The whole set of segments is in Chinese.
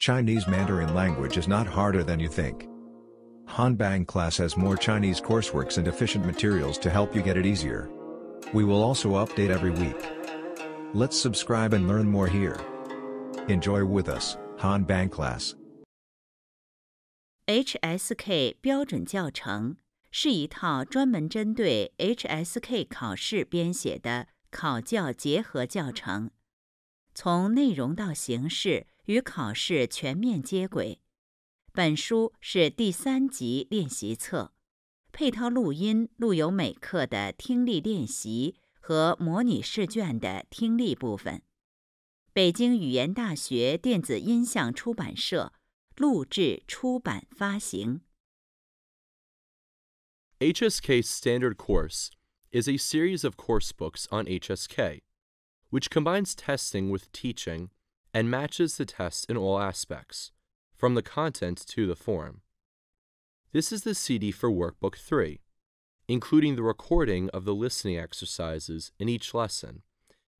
Chinese Mandarin language is not harder than you think. Hanbang class has more Chinese courseworks and efficient materials to help you get it easier. We will also update every week. Let's subscribe and learn more here. Enjoy with us, Hanbang class. HSK 标准教程是一套专门针对 HSK 考试编写的考教结合教程，从内容到形式与考试全面接轨。本书是第三级练习册，配套录音录有每课的听力练习和模拟试卷的听力部分。北京语言大学电子音像出版社录制、出版、发行。HSK Standard Course is a series of coursebooks on HSK, which combines testing with teaching. and matches the test in all aspects, from the content to the form. This is the CD for Workbook 3, including the recording of the listening exercises in each lesson,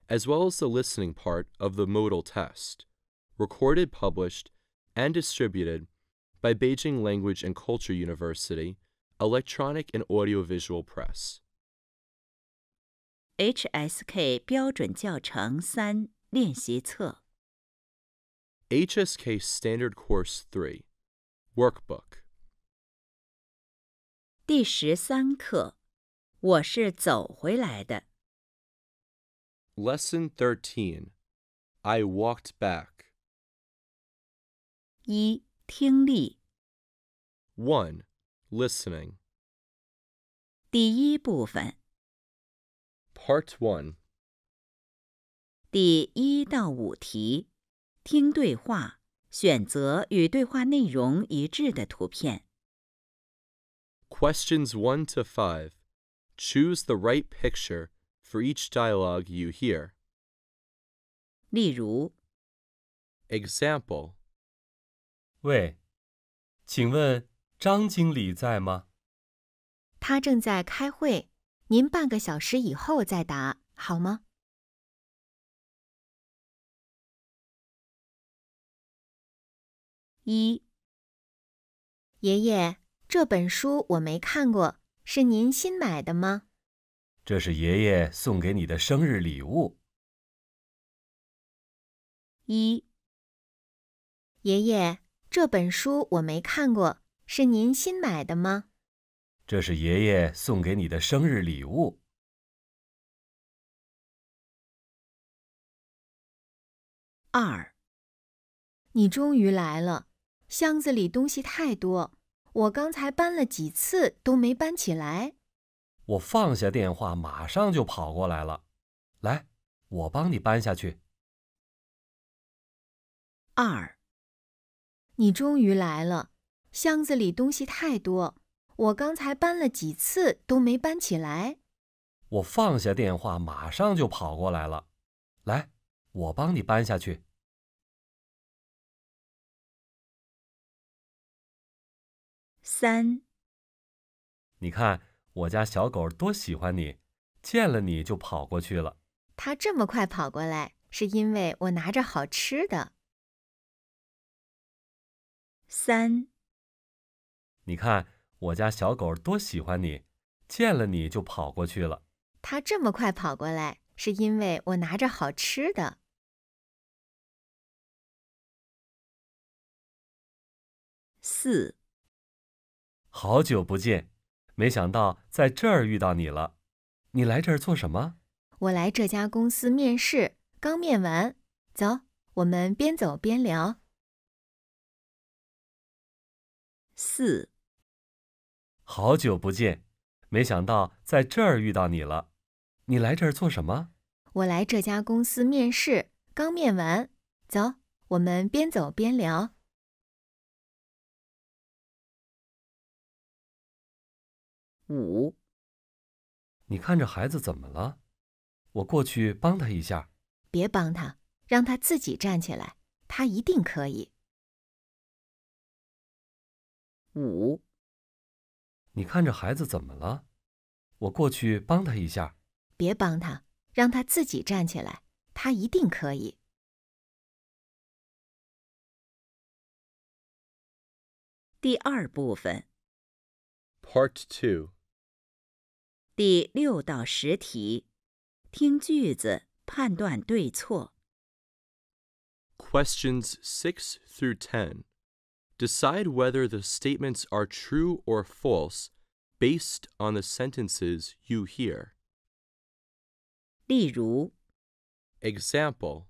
as well as the listening part of the modal test, recorded, published, and distributed by Beijing Language and Culture University, Electronic and Audiovisual Press. HSK 标准教程三练习册 HSK Standard Course 3 Workbook Lesson 13 I Walked Back One Listening 第一部分，Part 1第一到五题。听对话，选择与对话内容一致的图片。Questions one to five, choose the right picture for each dialogue you hear. 例如，Example，喂，请问张经理在吗？他正在开会，您半个小时以后再打好吗？一，爷爷，这本书我没看过，是您新买的吗？这是爷爷送给你的生日礼物。一，爷爷，这本书我没看过，是您新买的吗？这是爷爷送给你的生日礼物。二，你终于来了。箱子里东西太多，我刚才搬了几次都没搬起来。我放下电话，马上就跑过来了。来，我帮你搬下去。二，你终于来了。箱子里东西太多，我刚才搬了几次都没搬起来。我放下电话，马上就跑过来了。来，我帮你搬下去。三，你看我家小狗多喜欢你，见了你就跑过去了。它这么快跑过来，是因为我拿着好吃的。三，你看我家小狗多喜欢你，见了你就跑过去了。它这么快跑过来，是因为我拿着好吃的。四。好久不见，没想到在这儿遇到你了。你来这儿做什么？我来这家公司面试，刚面完。走，我们边走边聊。四。好久不见，没想到在这儿遇到你了。你来这儿做什么？我来这家公司面试，刚面完。走，我们边走边聊。五，你看这孩子怎么了？我过去帮他一下。别帮他，让他自己站起来，他一定可以。五，你看这孩子怎么了？我过去帮他一下。别帮他，让他自己站起来，他一定可以。第二部分。Part two。第六到十题，听句子判断对错。Questions 6 through 10. Decide whether the statements are true or false based on the sentences you hear. 例如 Example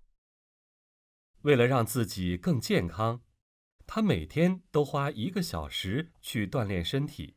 为了让自己更健康，他每天都花一个小时去锻炼身体。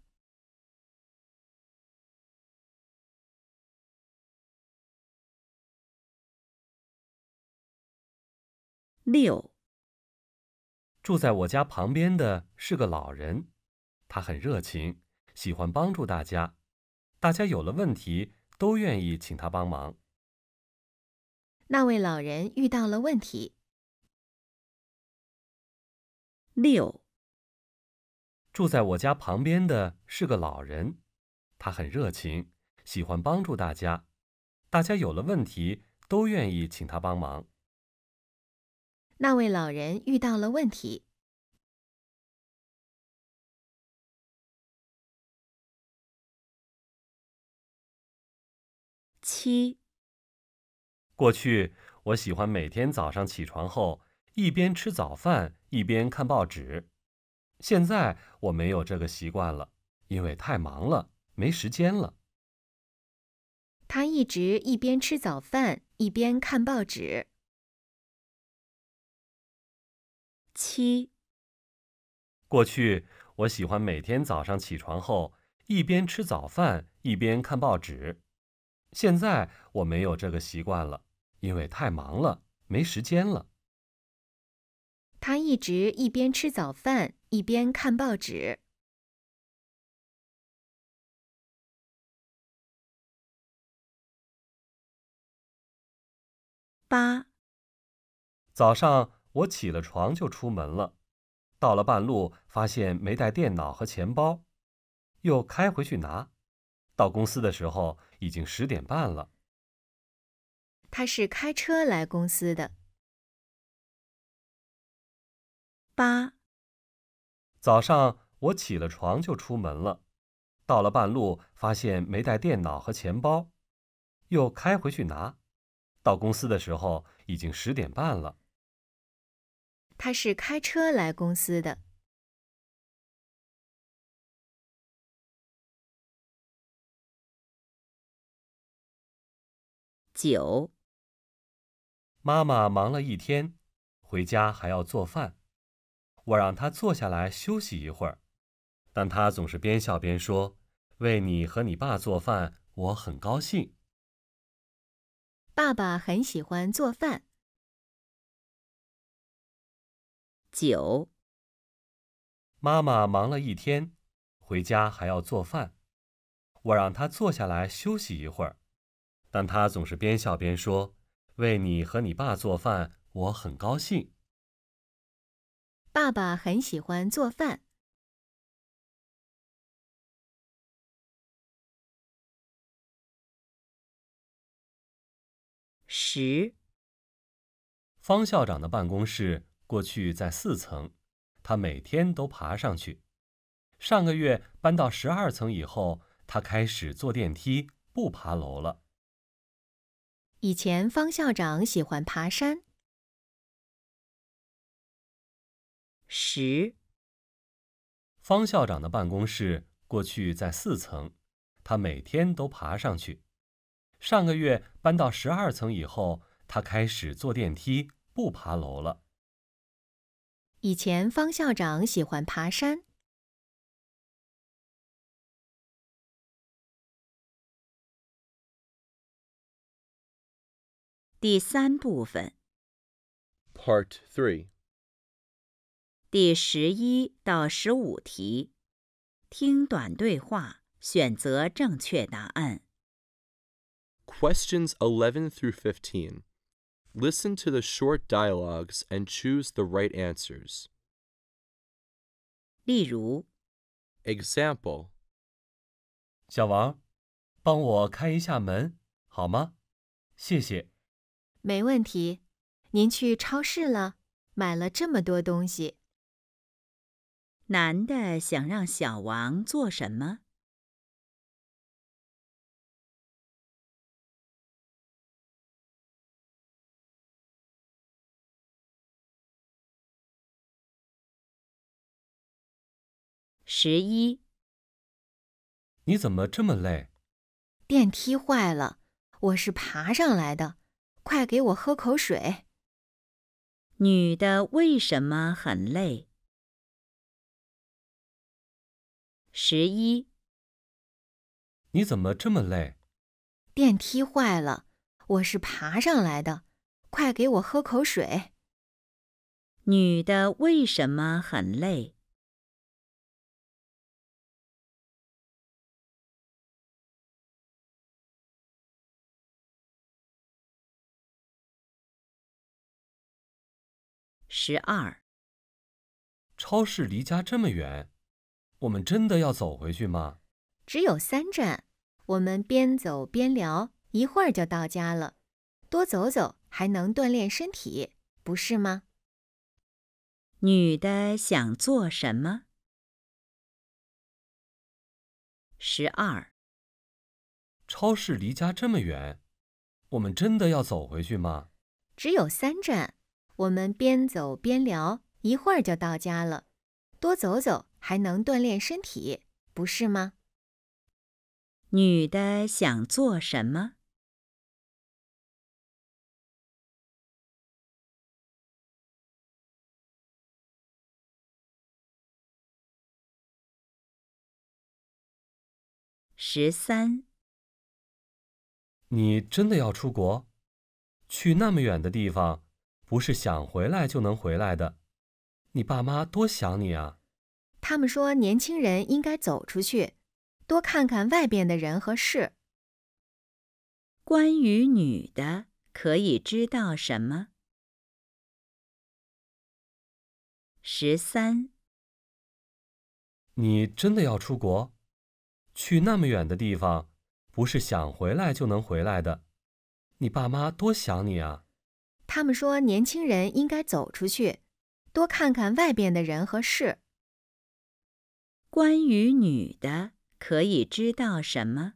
六住在我家旁边的是个老人，他很热情，喜欢帮助大家。大家有了问题，都愿意请他帮忙。那位老人遇到了问题。六住在我家旁边的是个老人，他很热情，喜欢帮助大家。大家有了问题，都愿意请他帮忙。那位老人遇到了问题。七。过去，我喜欢每天早上起床后一边吃早饭一边看报纸。现在我没有这个习惯了，因为太忙了，没时间了。他一直一边吃早饭一边看报纸。七，过去我喜欢每天早上起床后一边吃早饭一边看报纸，现在我没有这个习惯了，因为太忙了，没时间了。他一直一边吃早饭一边看报纸。八，早上。我起了床就出门了，到了半路发现没带电脑和钱包，又开回去拿。到公司的时候已经十点半了。他是开车来公司的。八。早上我起了床就出门了，到了半路发现没带电脑和钱包，又开回去拿。到公司的时候已经十点半了。他是开车来公司的。九，妈妈忙了一天，回家还要做饭。我让她坐下来休息一会儿，但她总是边笑边说：“为你和你爸做饭，我很高兴。”爸爸很喜欢做饭。九，妈妈忙了一天，回家还要做饭，我让她坐下来休息一会儿，但她总是边笑边说：“为你和你爸做饭，我很高兴。”爸爸很喜欢做饭。十，方校长的办公室。过去在四层，他每天都爬上去。上个月搬到十二层以后，他开始坐电梯，不爬楼了。以前方校长喜欢爬山。十。方校长的办公室过去在四层，他每天都爬上去。上个月搬到十二层以后，他开始坐电梯，不爬楼了。以前，方校长喜欢爬山。第三部分，Part Three，第十一到十五题，听短对话，选择正确答案。Questions eleven through fifteen. Listen to the short dialogues and choose the right answers. 例如 Example 小王，帮我开一下门好吗？谢谢。没问题。您去超市了，买了这么多东西。男的想让小王做什么？十一，你怎么这么累？电梯坏了，我是爬上来的，快给我喝口水。女的为什么很累？十一，你怎么这么累？电梯坏了，我是爬上来的，快给我喝口水。女的为什么很累？十二，超市离家这么远，我们真的要走回去吗？只有三站，我们边走边聊，一会儿就到家了。多走走还能锻炼身体，不是吗？女的想做什么？十二，超市离家这么远，我们真的要走回去吗？只有三站。我们边走边聊，一会儿就到家了。多走走还能锻炼身体，不是吗？女的想做什么？十三，你真的要出国？去那么远的地方？不是想回来就能回来的，你爸妈多想你啊！他们说年轻人应该走出去，多看看外边的人和事。关于女的，可以知道什么？十三，你真的要出国？去那么远的地方，不是想回来就能回来的，你爸妈多想你啊！他们说，年轻人应该走出去，多看看外边的人和事。关于女的，可以知道什么？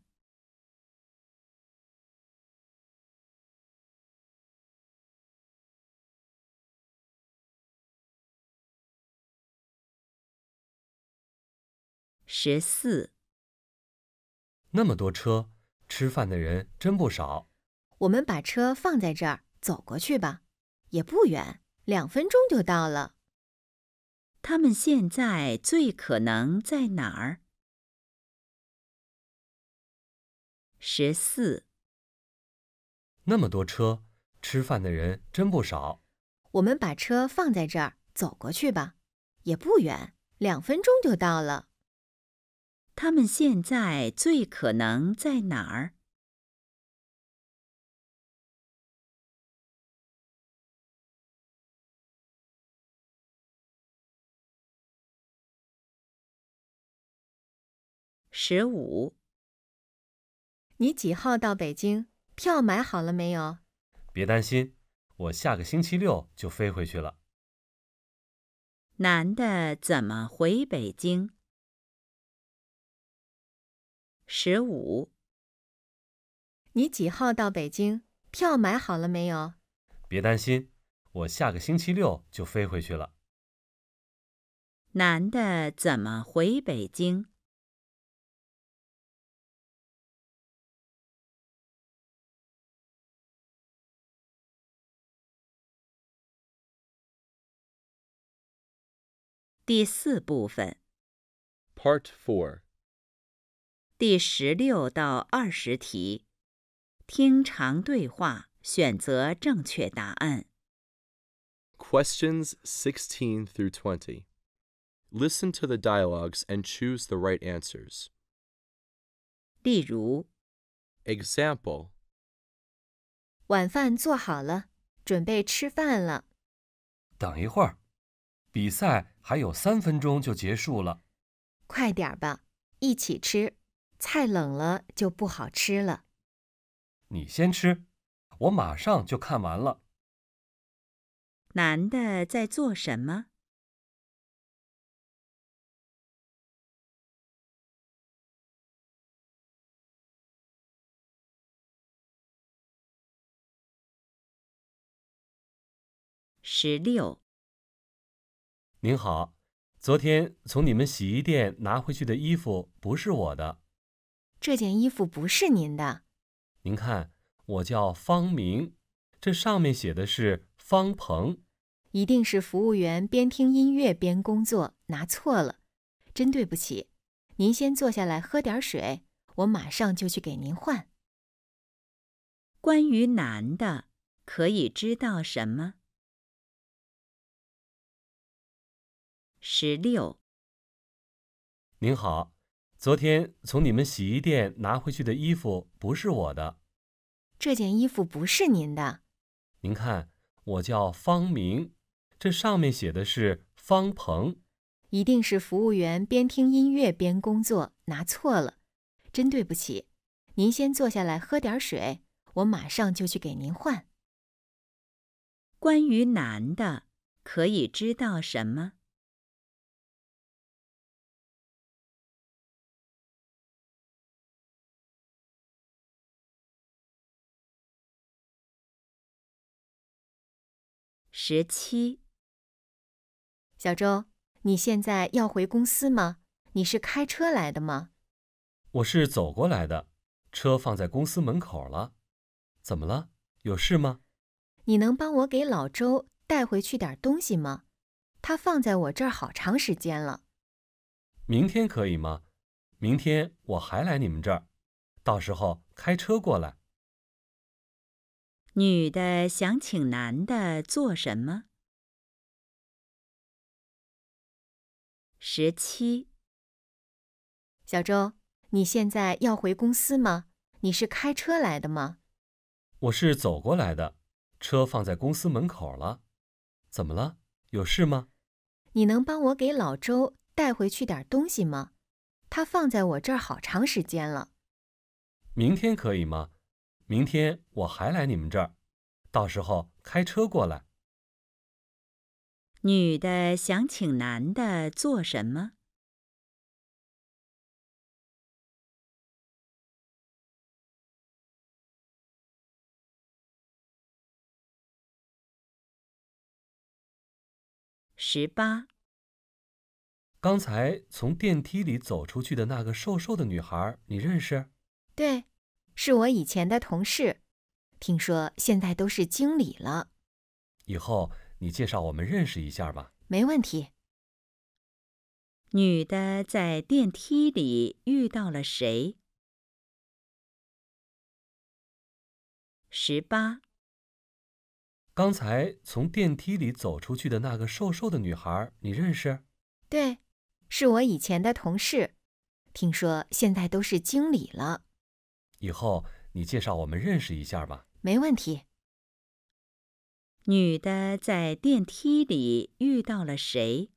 十四。那么多车，吃饭的人真不少。我们把车放在这儿。走过去吧，也不远，两分钟就到了。他们现在最可能在哪儿？十四。那么多车，吃饭的人真不少。我们把车放在这儿，走过去吧，也不远，两分钟就到了。他们现在最可能在哪儿？十五，你几号到北京？票买好了没有？别担心，我下个星期六就飞回去了。男的怎么回北京？十五，你几号到北京？票买好了没有？别担心，我下个星期六就飞回去了。男的怎么回北京？第四部分。Part Four。第十六到二十题，听长对话，选择正确答案。Questions 16 through 20. Listen to the dialogues and choose the right answers. 例如比赛还有三分钟就结束了，快点吧！一起吃，菜冷了就不好吃了。你先吃，我马上就看完了。男的在做什么？十六。您好，昨天从你们洗衣店拿回去的衣服不是我的。这件衣服不是您的。您看，我叫方明，这上面写的是方鹏。一定是服务员边听音乐边工作拿错了，真对不起。您先坐下来喝点水，我马上就去给您换。关于男的，可以知道什么？十六。您好，昨天从你们洗衣店拿回去的衣服不是我的。这件衣服不是您的。您看，我叫方明，这上面写的是方鹏。一定是服务员边听音乐边工作拿错了，真对不起。您先坐下来喝点水，我马上就去给您换。关于男的，可以知道什么？十七，小周，你现在要回公司吗？你是开车来的吗？我是走过来的，车放在公司门口了。怎么了？有事吗？你能帮我给老周带回去点东西吗？他放在我这儿好长时间了。明天可以吗？明天我还来你们这儿，到时候开车过来。女的想请男的做什么？十七，小周，你现在要回公司吗？你是开车来的吗？我是走过来的，车放在公司门口了。怎么了？有事吗？你能帮我给老周带回去点东西吗？他放在我这儿好长时间了。明天可以吗？明天我还来你们这儿，到时候开车过来。女的想请男的做什么？十八。刚才从电梯里走出去的那个瘦瘦的女孩，你认识？对。是我以前的同事，听说现在都是经理了。以后你介绍我们认识一下吧。没问题。女的在电梯里遇到了谁？十八。刚才从电梯里走出去的那个瘦瘦的女孩，你认识？对，是我以前的同事，听说现在都是经理了。以后你介绍我们认识一下吧。没问题。女的在电梯里遇到了谁？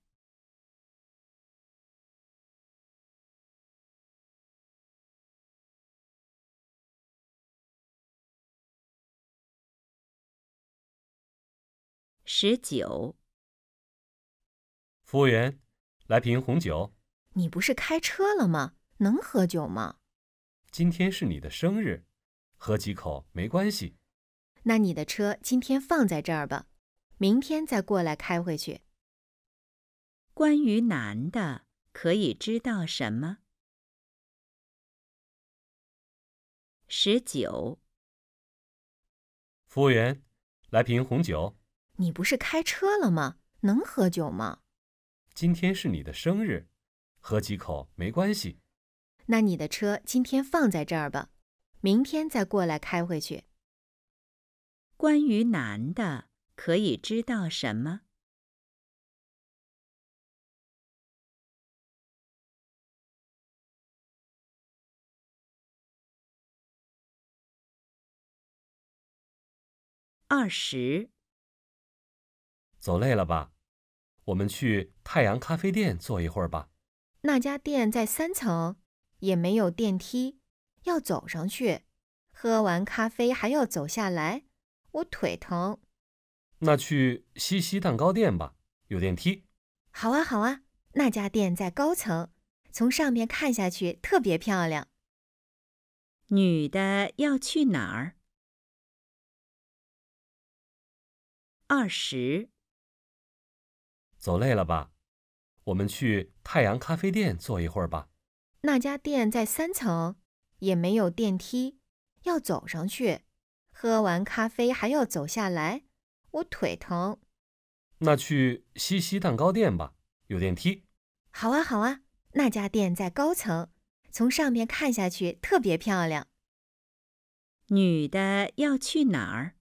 十九。服务员，来瓶红酒。你不是开车了吗？能喝酒吗？今天是你的生日，喝几口没关系。那你的车今天放在这儿吧，明天再过来开回去。关于男的，可以知道什么？十九。服务员，来瓶红酒。你不是开车了吗？能喝酒吗？今天是你的生日，喝几口没关系。那你的车今天放在这儿吧，明天再过来开回去。关于男的，可以知道什么？二十。走累了吧？我们去太阳咖啡店坐一会儿吧。那家店在三层。也没有电梯，要走上去，喝完咖啡还要走下来，我腿疼。那去西西蛋糕店吧，有电梯。好啊，好啊，那家店在高层，从上面看下去特别漂亮。女的要去哪儿？二十。走累了吧？我们去太阳咖啡店坐一会儿吧。那家店在三层，也没有电梯，要走上去，喝完咖啡还要走下来，我腿疼。那去西西蛋糕店吧，有电梯。好啊，好啊，那家店在高层，从上面看下去特别漂亮。女的要去哪儿？